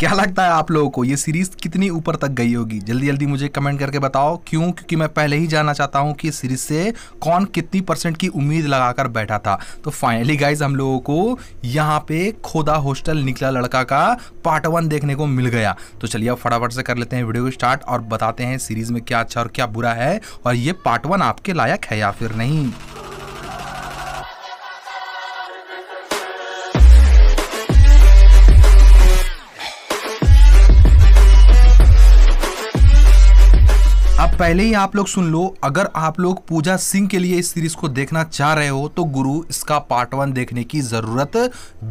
क्या लगता है आप लोगों को ये सीरीज कितनी ऊपर तक गई होगी जल्दी जल्दी मुझे कमेंट करके बताओ क्यों क्योंकि मैं पहले ही जानना चाहता हूँ कि सीरीज से कौन कितनी परसेंट की उम्मीद लगाकर बैठा था तो फाइनली गाइज हम लोगों को यहाँ पे खोदा हॉस्टल निकला लड़का का पार्ट वन देखने को मिल गया तो चलिए अब फटाफट से कर लेते हैं वीडियो को स्टार्ट और बताते हैं सीरीज में क्या अच्छा और क्या बुरा है और ये पार्ट वन आपके लायक है या फिर नहीं a पहले ही आप लोग सुन लो अगर आप लोग पूजा सिंह के लिए इस सीरीज को देखना चाह रहे हो तो गुरु इसका पार्ट वन देखने की जरूरत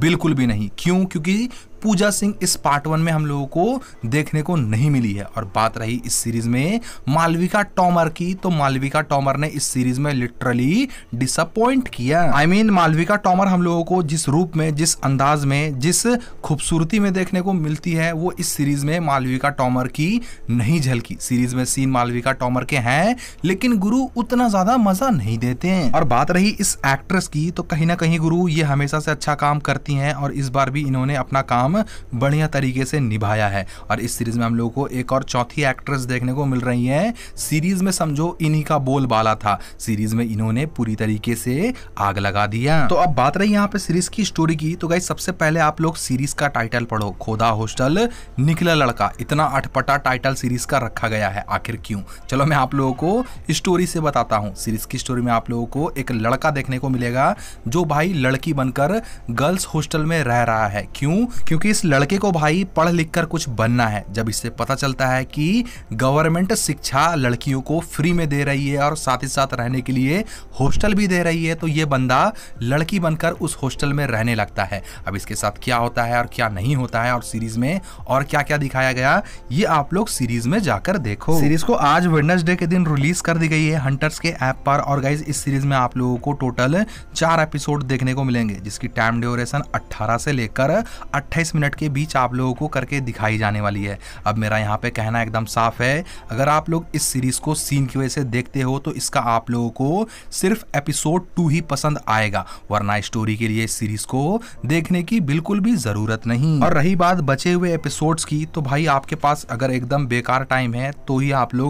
बिल्कुल भी नहीं क्यों क्योंकि पूजा सिंह इस पार्ट वन में हम लोगों को देखने को नहीं मिली है और बात रही इस सीरीज में मालविका टॉमर की तो मालविका टॉमर ने इस सीरीज में लिटरली डिसअपॉइंट किया I I mean mean, Malvika Tomar हम लोगों को जिस रूप में जिस अंदाज में जिस खूबसूरती में देखने को मिलती है वो इस सीरीज में मालविका टॉमर की नहीं झलकी सीरीज में सीन मालविका टॉमर के हैं लेकिन गुरु उतना ज्यादा मजा नहीं देते हैं और बात रही इस एक्ट्रेस की तो कहीं ना कहीं गुरु ये हमेशा से अच्छा काम करती हैं और इस बार भी इन्होंने अपना काम बढ़िया तरीके से निभाया है और इस सीरीज में हम लोगों को एक और चौथी एक्ट्रेस देखने को मिल रही है सीरीज में समझो इन्हीं का बोलबाला था सीरीज में इन्होंने पूरी तरीके से आग लगा दिया तो अब बात रही यहाँ पे सीरीज की स्टोरी की तो गाई सबसे पहले आप लोग सीरीज का टाइटल पढ़ो खोदा हॉस्टल निकला लड़का इतना अटपटा टाइटल सीरीज का रखा गया है आखिर क्यों चलो मैं आप लोगों को स्टोरी से बताता हूँ सीरीज की स्टोरी में आप लोगों को एक लड़का देखने को मिलेगा जो भाई लड़की बनकर गर्ल्स हॉस्टल में रह रहा है क्यों क्योंकि इस लड़के को भाई पढ़ लिख कर कुछ बनना है जब इससे पता चलता है कि गवर्नमेंट शिक्षा लड़कियों को फ्री में दे रही है और साथ ही साथ रहने के लिए हॉस्टल भी दे रही है तो ये बंदा लड़की बनकर उस हॉस्टल में रहने लगता है अब इसके साथ क्या होता है और क्या नहीं होता है और सीरीज में और क्या क्या दिखाया गया ये आप लोग सीरीज में जाकर देखो सीरीज को आज वेडनेसडे के दिन रिलीज कर दी गई है हंटर्स के ऐप पर और गाइज इस सीरीज में आप लोगों को टोटल चार एपिसोड देखने को मिलेंगे जिसकी टाइम ड्यूरेशन 18 से लेकर 28 मिनट के बीच आप लोगों को करके दिखाई जाने वाली है अब मेरा यहाँ पे कहना एकदम साफ है अगर आप लोग इस सीरीज को सीन की वजह से देखते हो तो इसका आप लोगों को सिर्फ एपिसोड टू ही पसंद आएगा वरना स्टोरी के लिए इस सीरीज को देखने की बिल्कुल भी जरूरत नहीं और रही बात बचे हुए एपिसोड्स की तो भाई आपके पास अगर एकदम बेकार टाइम है तो ही आप लोग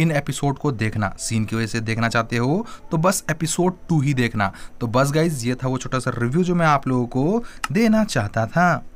इन एपिसोड को देखना सीन की वजह से देखना चाहते हो तो बस एपिसोड टू ही देखना तो बस गाइज ये था वो छोटा सा रिव्यू जो मैं आप लोगों को देना चाहता था